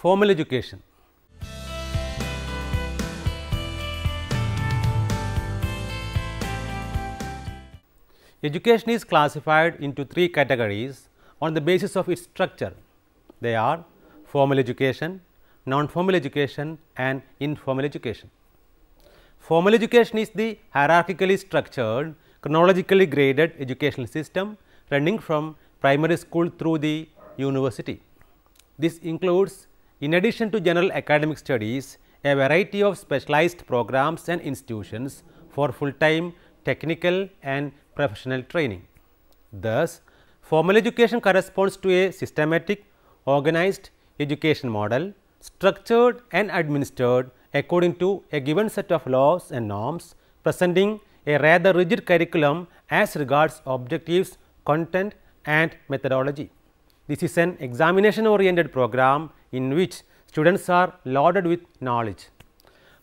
formal education. Education is classified into three categories on the basis of its structure. They are formal education, non-formal education and informal education. Formal education is the hierarchically structured, chronologically graded educational system running from primary school through the university. This includes in addition to general academic studies, a variety of specialized programs and institutions for full-time technical and professional training. Thus, formal education corresponds to a systematic, organized education model structured and administered according to a given set of laws and norms presenting a rather rigid curriculum as regards objectives, content and methodology. This is an examination oriented program in which students are loaded with knowledge.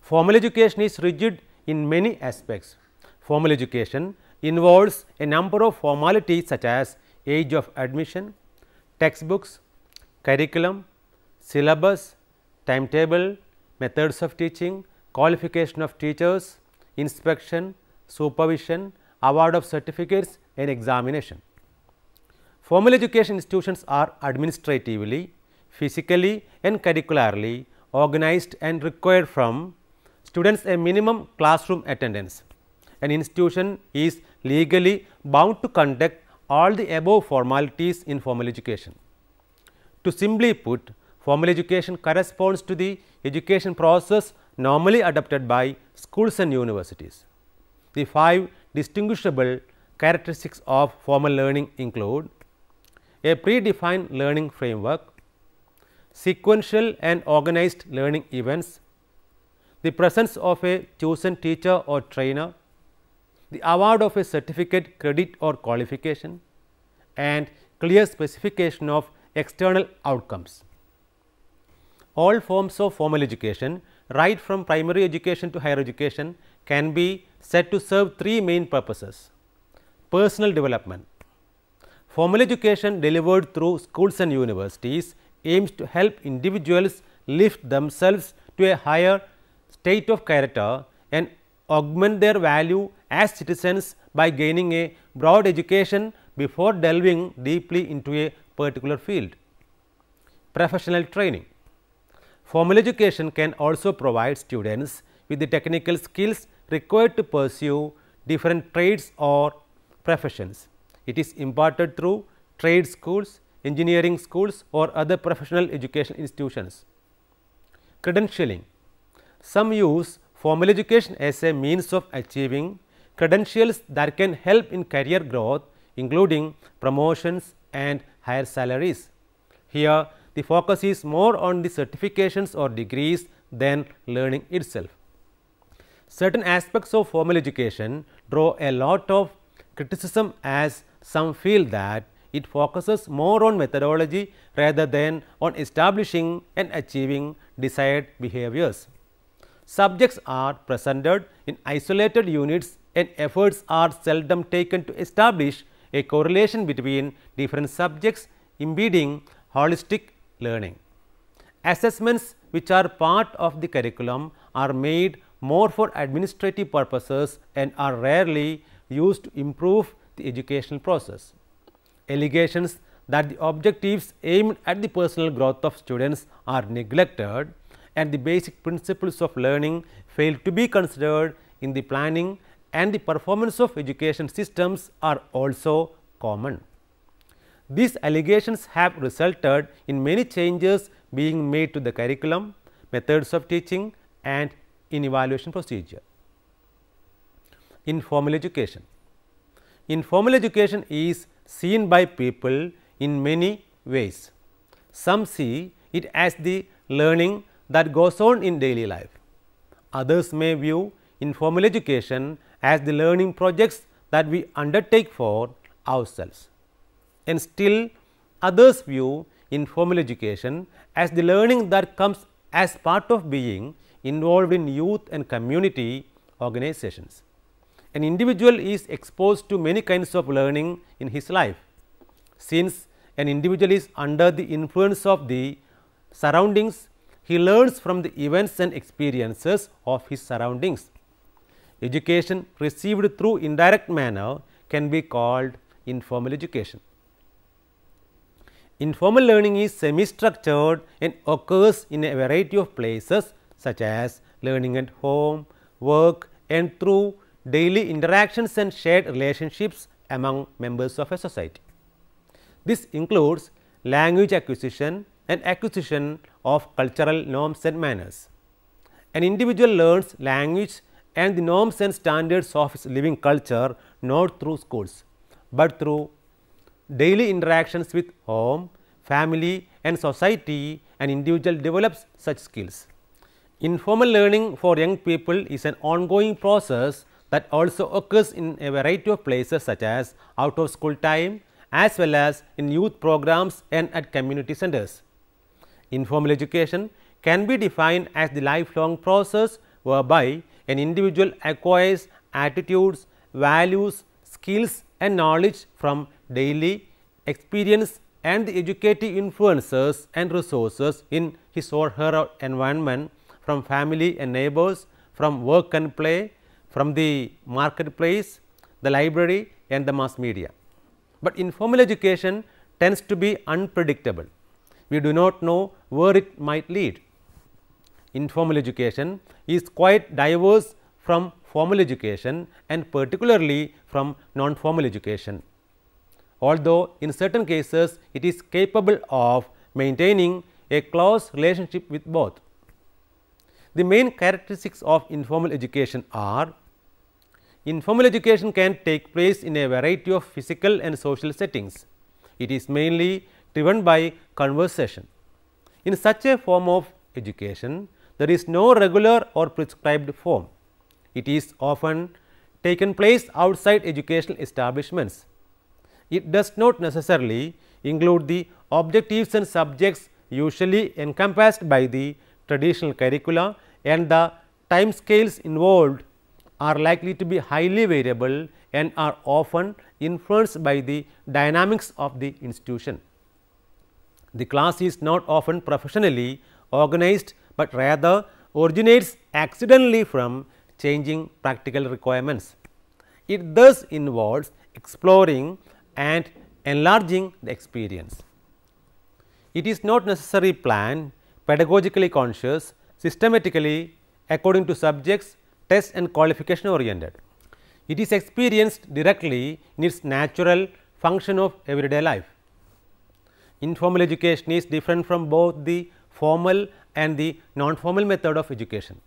Formal education is rigid in many aspects. Formal education involves a number of formalities such as age of admission, textbooks, curriculum, syllabus, timetable, methods of teaching, qualification of teachers, inspection, supervision, award of certificates and examination. Formal education institutions are administratively physically and curricularly organized and required from students a minimum classroom attendance. An institution is legally bound to conduct all the above formalities in formal education. To simply put, formal education corresponds to the education process normally adopted by schools and universities. The five distinguishable characteristics of formal learning include a predefined learning framework, sequential and organized learning events, the presence of a chosen teacher or trainer, the award of a certificate, credit or qualification and clear specification of external outcomes. All forms of formal education right from primary education to higher education can be said to serve three main purposes. Personal development. Formal education delivered through schools and universities aims to help individuals lift themselves to a higher state of character and augment their value as citizens by gaining a broad education before delving deeply into a particular field. Professional training Formal education can also provide students with the technical skills required to pursue different trades or professions. It is imparted through trade schools, engineering schools or other professional education institutions. Credentialing Some use formal education as a means of achieving credentials that can help in career growth including promotions and higher salaries. Here the focus is more on the certifications or degrees than learning itself. Certain aspects of formal education draw a lot of criticism as some feel that it focuses more on methodology rather than on establishing and achieving desired behaviors. Subjects are presented in isolated units and efforts are seldom taken to establish a correlation between different subjects impeding holistic learning. Assessments which are part of the curriculum are made more for administrative purposes and are rarely used to improve the educational process allegations that the objectives aimed at the personal growth of students are neglected and the basic principles of learning fail to be considered in the planning and the performance of education systems are also common. These allegations have resulted in many changes being made to the curriculum, methods of teaching and in evaluation procedure. Informal education. Informal education is seen by people in many ways. Some see it as the learning that goes on in daily life. Others may view informal education as the learning projects that we undertake for ourselves. And still others view informal education as the learning that comes as part of being involved in youth and community organizations an individual is exposed to many kinds of learning in his life. Since an individual is under the influence of the surroundings, he learns from the events and experiences of his surroundings. Education received through indirect manner can be called informal education. Informal learning is semi-structured and occurs in a variety of places such as learning at home, work and through daily interactions and shared relationships among members of a society. This includes language acquisition and acquisition of cultural norms and manners. An individual learns language and the norms and standards of his living culture not through schools, but through daily interactions with home, family and society an individual develops such skills. Informal learning for young people is an ongoing process that also occurs in a variety of places such as out of school time as well as in youth programs and at community centers. Informal education can be defined as the lifelong process whereby an individual acquires attitudes, values, skills and knowledge from daily experience and the educative influences and resources in his or her environment from family and neighbors, from work and play, from the marketplace, the library and the mass media. But informal education tends to be unpredictable. We do not know where it might lead. Informal education is quite diverse from formal education and particularly from non-formal education. Although in certain cases it is capable of maintaining a close relationship with both. The main characteristics of informal education are informal education can take place in a variety of physical and social settings. It is mainly driven by conversation. In such a form of education, there is no regular or prescribed form. It is often taken place outside educational establishments. It does not necessarily include the objectives and subjects usually encompassed by the traditional curricula and the time scales involved are likely to be highly variable and are often influenced by the dynamics of the institution. The class is not often professionally organized, but rather originates accidentally from changing practical requirements. It thus involves exploring and enlarging the experience. It is not necessarily planned, pedagogically conscious systematically according to subjects test and qualification oriented. It is experienced directly in its natural function of everyday life. Informal education is different from both the formal and the non-formal method of education.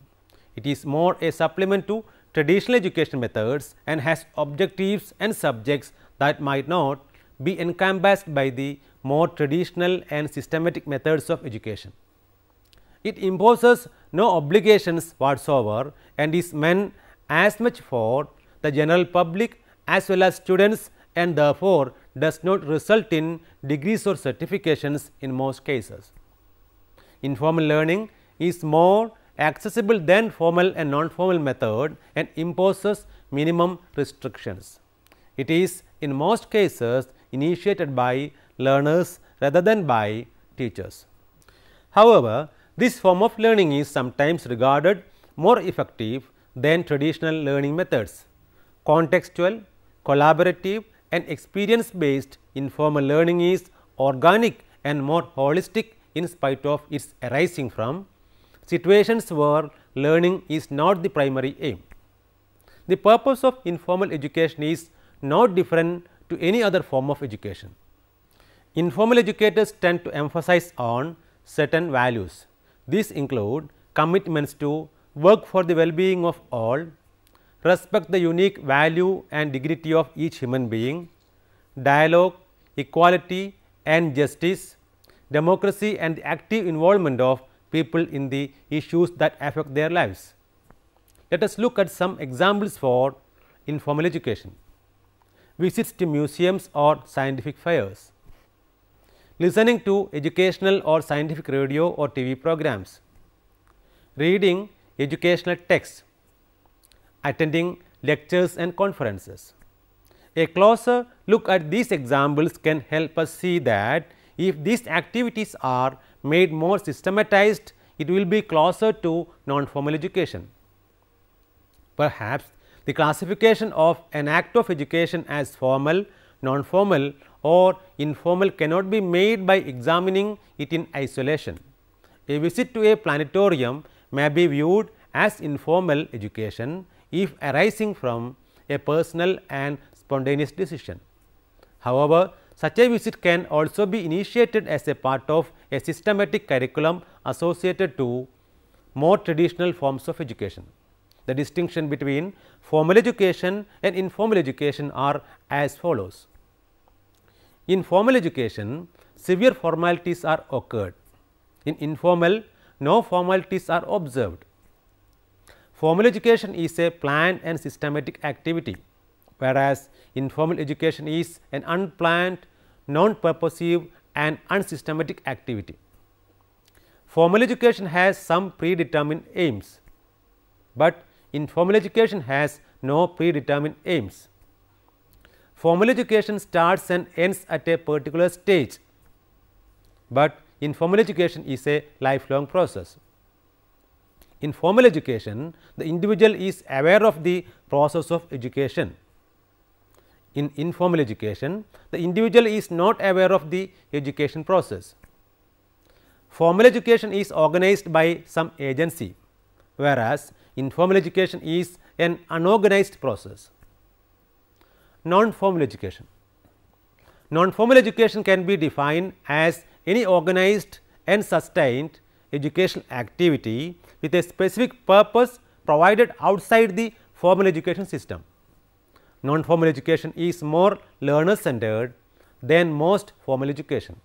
It is more a supplement to traditional education methods and has objectives and subjects that might not be encompassed by the more traditional and systematic methods of education it imposes no obligations whatsoever and is meant as much for the general public as well as students and therefore, does not result in degrees or certifications in most cases. Informal learning is more accessible than formal and non-formal method and imposes minimum restrictions. It is in most cases initiated by learners rather than by teachers. However, this form of learning is sometimes regarded more effective than traditional learning methods. Contextual, collaborative and experience based informal learning is organic and more holistic in spite of its arising from situations where learning is not the primary aim. The purpose of informal education is not different to any other form of education. Informal educators tend to emphasize on certain values these include commitments to work for the well-being of all, respect the unique value and dignity of each human being, dialogue, equality and justice, democracy and the active involvement of people in the issues that affect their lives. Let us look at some examples for informal education, visits to museums or scientific fairs, listening to educational or scientific radio or TV programs, reading educational texts, attending lectures and conferences. A closer look at these examples can help us see that if these activities are made more systematized, it will be closer to non-formal education. Perhaps the classification of an act of education as formal, non-formal or informal cannot be made by examining it in isolation. A visit to a planetarium may be viewed as informal education if arising from a personal and spontaneous decision. However, such a visit can also be initiated as a part of a systematic curriculum associated to more traditional forms of education. The distinction between formal education and informal education are as follows. In formal education, severe formalities are occurred. In informal, no formalities are observed. Formal education is a planned and systematic activity, whereas informal education is an unplanned, non-purposive and unsystematic activity. Formal education has some predetermined aims, but informal education has no predetermined aims. Formal education starts and ends at a particular stage, but informal education is a lifelong process. In formal education, the individual is aware of the process of education. In informal education, the individual is not aware of the education process. Formal education is organized by some agency, whereas informal education is an unorganized process non-formal education. Non-formal education can be defined as any organized and sustained educational activity with a specific purpose provided outside the formal education system. Non-formal education is more learner centered than most formal education.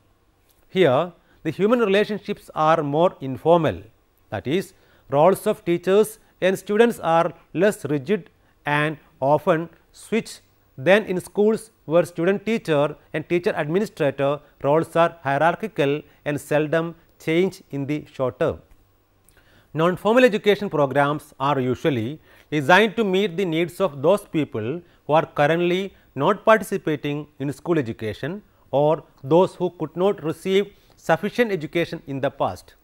Here, the human relationships are more informal that is roles of teachers and students are less rigid and often switch then in schools where student teacher and teacher administrator roles are hierarchical and seldom change in the short term. Non-formal education programs are usually designed to meet the needs of those people who are currently not participating in school education or those who could not receive sufficient education in the past.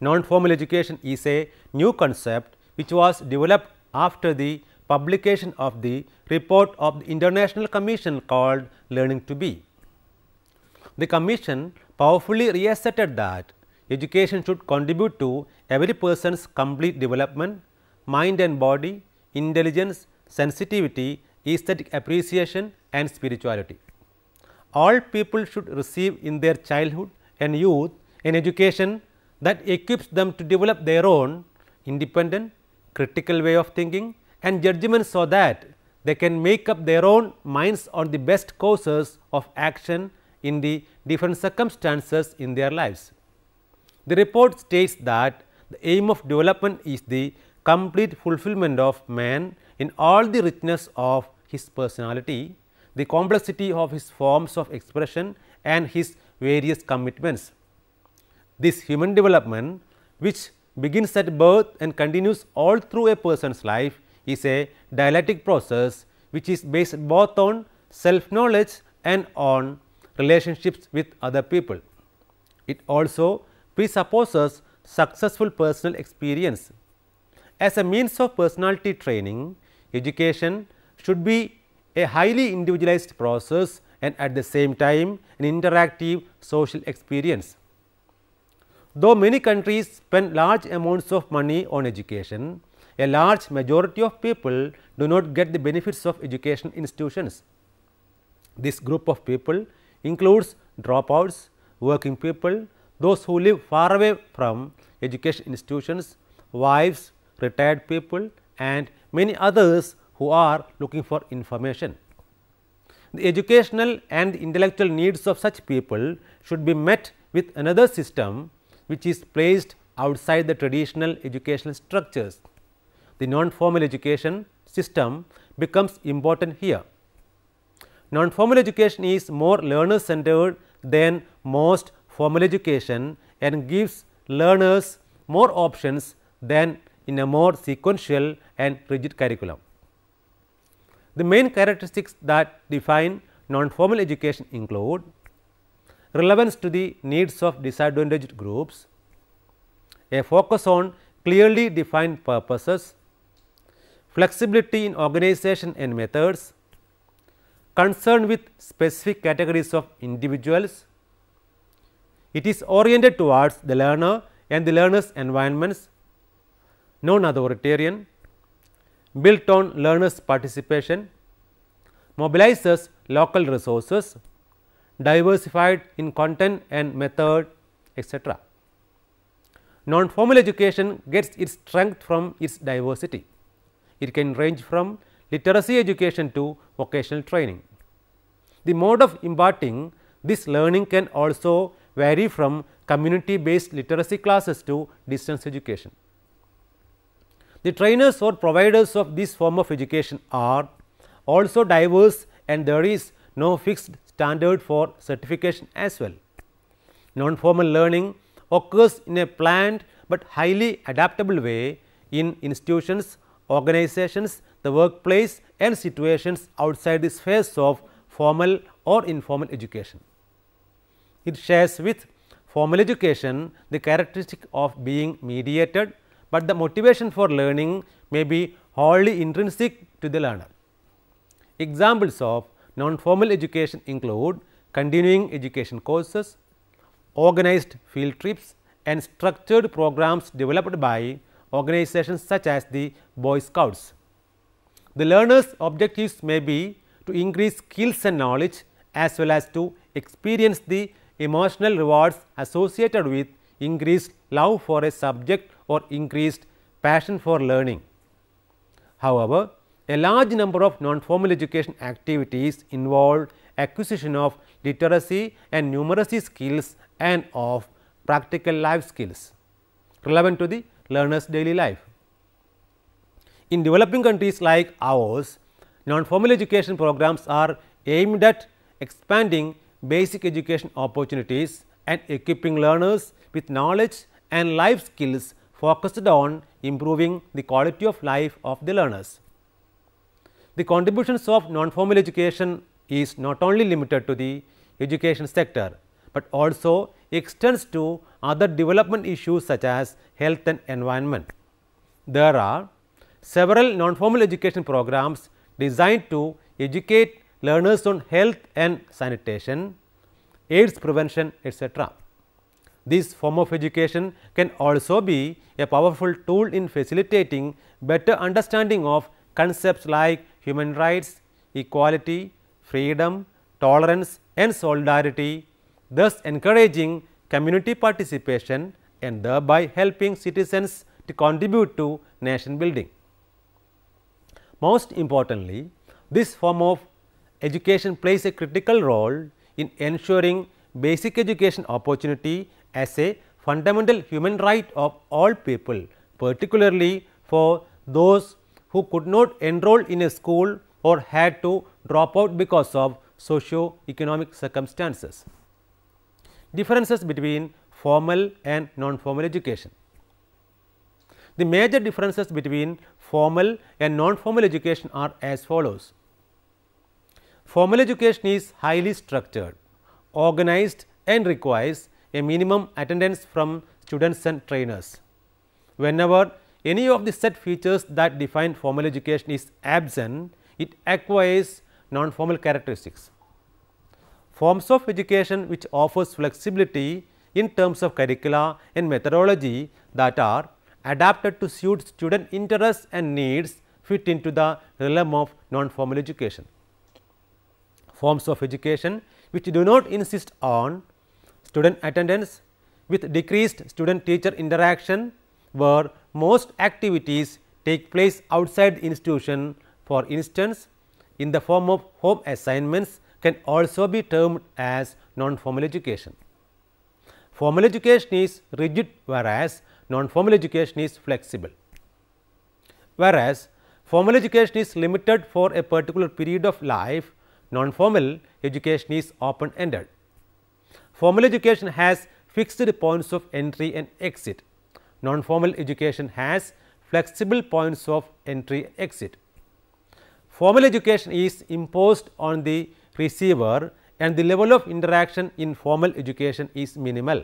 Non-formal education is a new concept which was developed after the publication of the report of the international commission called Learning to Be. The commission powerfully reasserted that education should contribute to every person's complete development, mind and body, intelligence, sensitivity, aesthetic appreciation and spirituality. All people should receive in their childhood and youth an education that equips them to develop their own independent, critical way of thinking and judgment so that they can make up their own minds on the best courses of action in the different circumstances in their lives. The report states that the aim of development is the complete fulfillment of man in all the richness of his personality, the complexity of his forms of expression and his various commitments. This human development, which begins at birth and continues all through a person's life, is a dialectic process which is based both on self knowledge and on relationships with other people. It also presupposes successful personal experience. As a means of personality training, education should be a highly individualized process and at the same time an interactive social experience. Though many countries spend large amounts of money on education, a large majority of people do not get the benefits of education institutions. This group of people includes dropouts, working people, those who live far away from education institutions, wives, retired people and many others who are looking for information. The educational and intellectual needs of such people should be met with another system which is placed outside the traditional educational structures the non-formal education system becomes important here. Non-formal education is more learner centered than most formal education and gives learners more options than in a more sequential and rigid curriculum. The main characteristics that define non-formal education include relevance to the needs of disadvantaged groups, a focus on clearly defined purposes flexibility in organization and methods, concern with specific categories of individuals. It is oriented towards the learner and the learner's environments, non-authoritarian, built on learners' participation, mobilizes local resources, diversified in content and method etc. Non-formal education gets its strength from its diversity. It can range from literacy education to vocational training. The mode of imparting this learning can also vary from community based literacy classes to distance education. The trainers or providers of this form of education are also diverse and there is no fixed standard for certification as well. Non-formal learning occurs in a planned, but highly adaptable way in institutions organizations, the workplace and situations outside the space of formal or informal education. It shares with formal education the characteristic of being mediated, but the motivation for learning may be wholly intrinsic to the learner. Examples of non-formal education include continuing education courses, organized field trips and structured programs developed by organizations such as the Boy Scouts. The learners' objectives may be to increase skills and knowledge as well as to experience the emotional rewards associated with increased love for a subject or increased passion for learning. However, a large number of non-formal education activities involve acquisition of literacy and numeracy skills and of practical life skills relevant to the learners daily life. In developing countries like ours, non-formal education programs are aimed at expanding basic education opportunities and equipping learners with knowledge and life skills focused on improving the quality of life of the learners. The contributions of non-formal education is not only limited to the education sector, but also extends to other development issues such as health and environment. There are several non-formal education programs designed to educate learners on health and sanitation, AIDS prevention etc. This form of education can also be a powerful tool in facilitating better understanding of concepts like human rights, equality, freedom, tolerance and solidarity thus encouraging community participation and thereby helping citizens to contribute to nation building. Most importantly, this form of education plays a critical role in ensuring basic education opportunity as a fundamental human right of all people, particularly for those who could not enroll in a school or had to drop out because of socio-economic circumstances differences between formal and non-formal education. The major differences between formal and non-formal education are as follows. Formal education is highly structured, organized and requires a minimum attendance from students and trainers. Whenever any of the set features that define formal education is absent, it acquires non-formal characteristics forms of education which offers flexibility in terms of curricula and methodology that are adapted to suit student interests and needs fit into the realm of non-formal education. Forms of education which do not insist on student attendance with decreased student teacher interaction where most activities take place outside the institution for instance in the form of home assignments can also be termed as non-formal education. Formal education is rigid whereas, non-formal education is flexible. Whereas, formal education is limited for a particular period of life, non-formal education is open-ended. Formal education has fixed points of entry and exit. Non-formal education has flexible points of entry and exit. Formal education is imposed on the receiver and the level of interaction in formal education is minimal.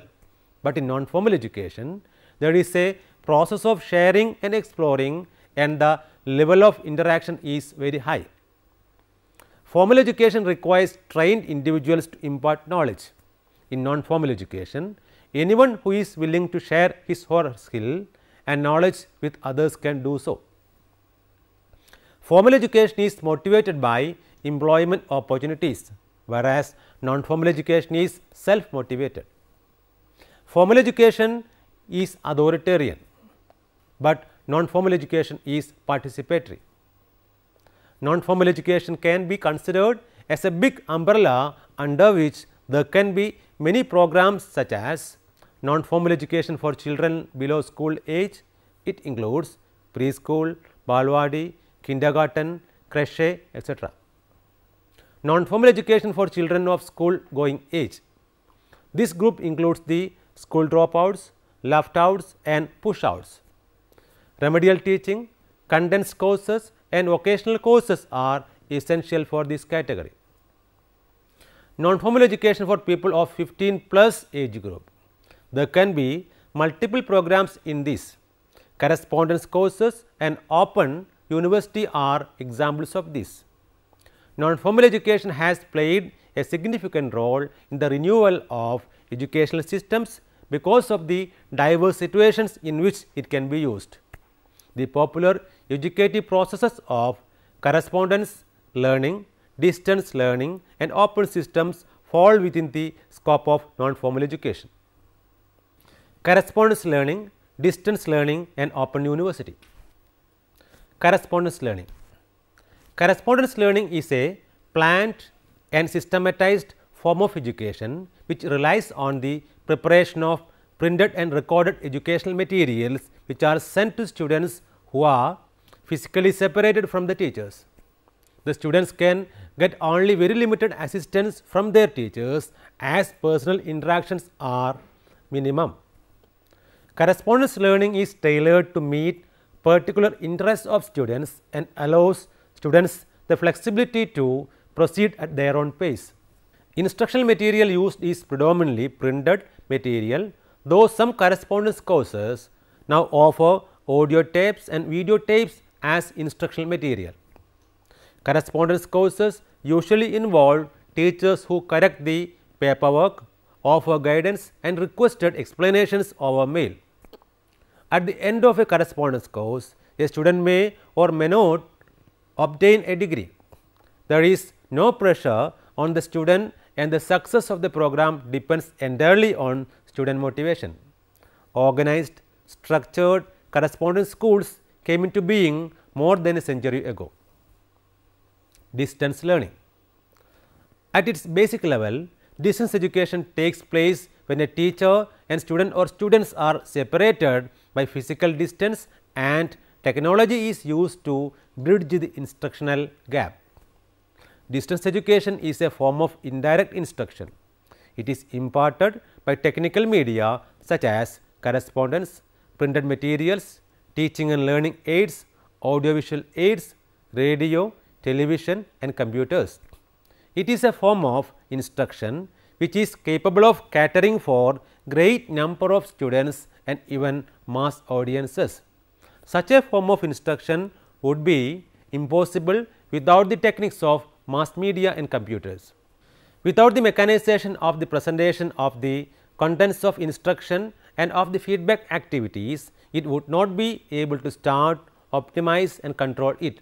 But in non-formal education, there is a process of sharing and exploring and the level of interaction is very high. Formal education requires trained individuals to impart knowledge. In non-formal education, anyone who is willing to share his or her skill and knowledge with others can do so. Formal education is motivated by employment opportunities, whereas non-formal education is self-motivated. Formal education is authoritarian, but non-formal education is participatory. Non-formal education can be considered as a big umbrella under which there can be many programs such as non-formal education for children below school age. It includes preschool, balwadi, kindergarten, creche, etc non-formal education for children of school going age. This group includes the school dropouts, left outs and push outs. Remedial teaching, condensed courses and vocational courses are essential for this category. Non-formal education for people of 15 plus age group. There can be multiple programs in this. Correspondence courses and open university are examples of this. Non formal education has played a significant role in the renewal of educational systems because of the diverse situations in which it can be used. The popular educative processes of correspondence learning, distance learning and open systems fall within the scope of non-formal education. Correspondence learning, distance learning and open university. Correspondence learning. Correspondence learning is a planned and systematized form of education, which relies on the preparation of printed and recorded educational materials, which are sent to students who are physically separated from the teachers. The students can get only very limited assistance from their teachers as personal interactions are minimum. Correspondence learning is tailored to meet particular interests of students and allows students the flexibility to proceed at their own pace. Instructional material used is predominantly printed material, though some correspondence courses now offer audio tapes and video tapes as instructional material. Correspondence courses usually involve teachers who correct the paperwork, offer guidance and requested explanations over mail. At the end of a correspondence course, a student may or may not obtain a degree. There is no pressure on the student and the success of the program depends entirely on student motivation. Organized, structured correspondence schools came into being more than a century ago. Distance learning. At its basic level, distance education takes place when a teacher and student or students are separated by physical distance and Technology is used to bridge the instructional gap. Distance education is a form of indirect instruction. It is imparted by technical media such as correspondence, printed materials, teaching and learning aids, audiovisual aids, radio, television and computers. It is a form of instruction which is capable of catering for great number of students and even mass audiences. Such a form of instruction would be impossible without the techniques of mass media and computers. Without the mechanization of the presentation of the contents of instruction and of the feedback activities, it would not be able to start, optimize and control it.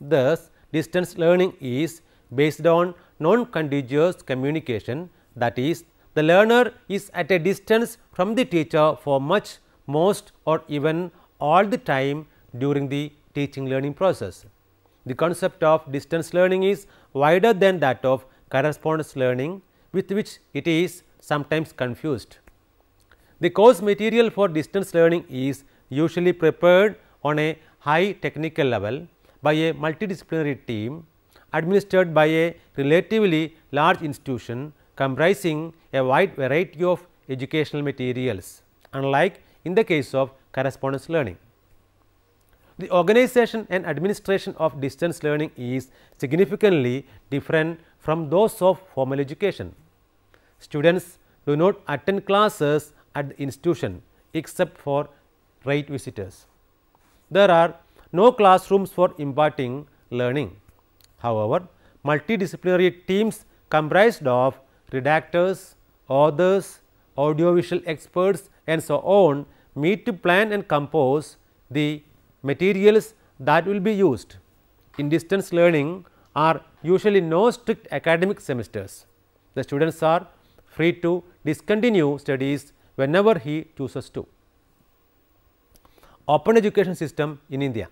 Thus, distance learning is based on non-contiguous communication that is the learner is at a distance from the teacher for much, most or even all the time during the teaching learning process. The concept of distance learning is wider than that of correspondence learning with which it is sometimes confused. The course material for distance learning is usually prepared on a high technical level by a multidisciplinary team administered by a relatively large institution comprising a wide variety of educational materials. Unlike in the case of correspondence learning. The organization and administration of distance learning is significantly different from those of formal education. Students do not attend classes at the institution except for rate visitors. There are no classrooms for imparting learning. However, multidisciplinary teams comprised of redactors, authors, audiovisual experts and so on meet to plan and compose the materials that will be used in distance learning are usually no strict academic semesters. The students are free to discontinue studies whenever he chooses to. Open education system in India.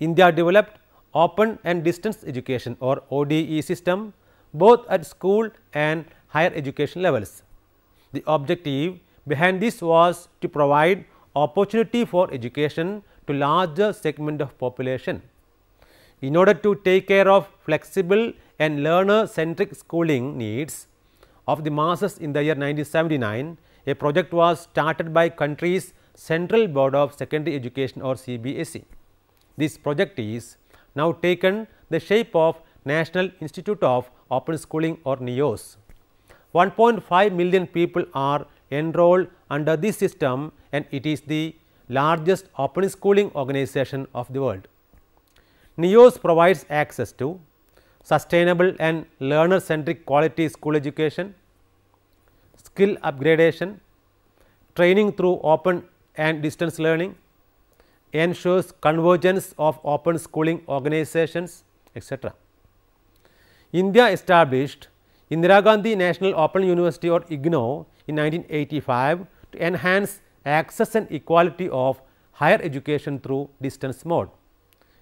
India developed open and distance education or ODE system both at school and higher education levels. The objective Behind this was to provide opportunity for education to larger segment of population. In order to take care of flexible and learner centric schooling needs of the masses in the year 1979, a project was started by country's Central Board of Secondary Education or CBSE. This project is now taken the shape of National Institute of Open Schooling or NEOS. 1.5 million people are Enrolled under this system and it is the largest open schooling organization of the world. NEOS provides access to sustainable and learner centric quality school education, skill upgradation, training through open and distance learning, ensures convergence of open schooling organizations etc. India established Indira Gandhi National Open University or IGNO in 1985 to enhance access and equality of higher education through distance mode.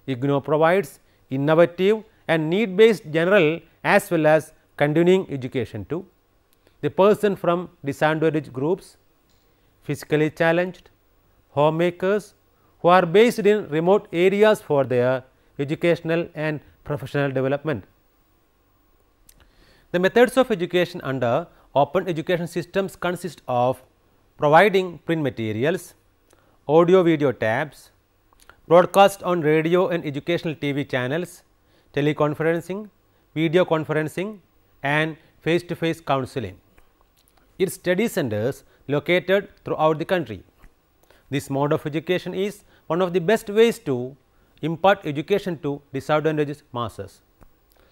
IGNO provides innovative and need based general as well as continuing education to the person from disadvantaged groups, physically challenged, homemakers who are based in remote areas for their educational and professional development. The methods of education under open education systems consist of providing print materials, audio video tabs, broadcast on radio and educational TV channels, teleconferencing, video conferencing and face to face counseling. Its study centers located throughout the country. This mode of education is one of the best ways to impart education to disadvantaged masses.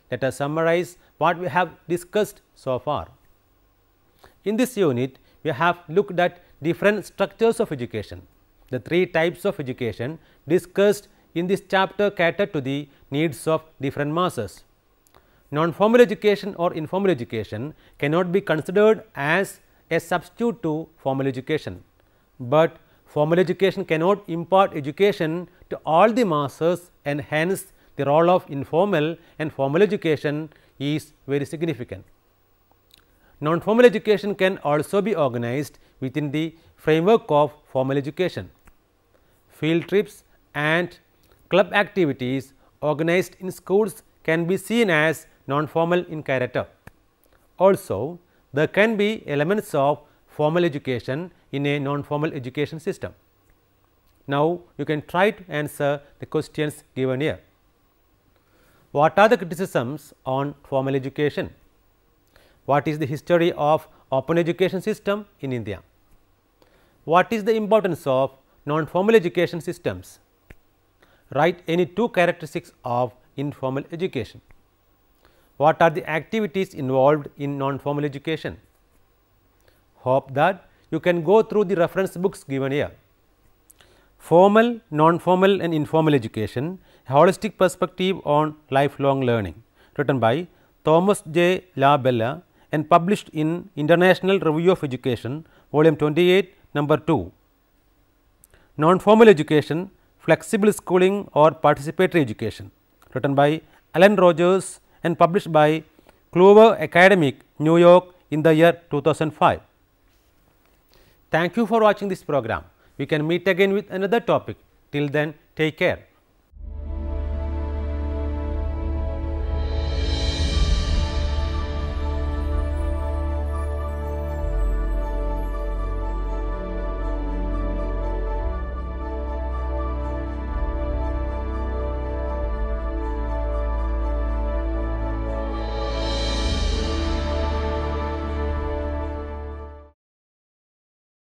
Let us summarize what we have discussed so far. In this unit, we have looked at different structures of education. The three types of education discussed in this chapter cater to the needs of different masses. Non-formal education or informal education cannot be considered as a substitute to formal education, but formal education cannot impart education to all the masses and hence the role of informal and formal education is very significant. Non-formal education can also be organized within the framework of formal education. Field trips and club activities organized in schools can be seen as non-formal in character. Also, there can be elements of formal education in a non-formal education system. Now, you can try to answer the questions given here. What are the criticisms on formal education? What is the history of open education system in India? What is the importance of non-formal education systems? Write any two characteristics of informal education. What are the activities involved in non-formal education? Hope that you can go through the reference books given here. Formal, non-formal and informal education, a holistic perspective on lifelong learning written by Thomas J. Labella and published in International Review of Education volume 28 number 2. Non-formal education, flexible schooling or participatory education written by Alan Rogers and published by Clover Academic, New York in the year 2005. Thank you for watching this program. We can meet again with another topic. Till then, take care.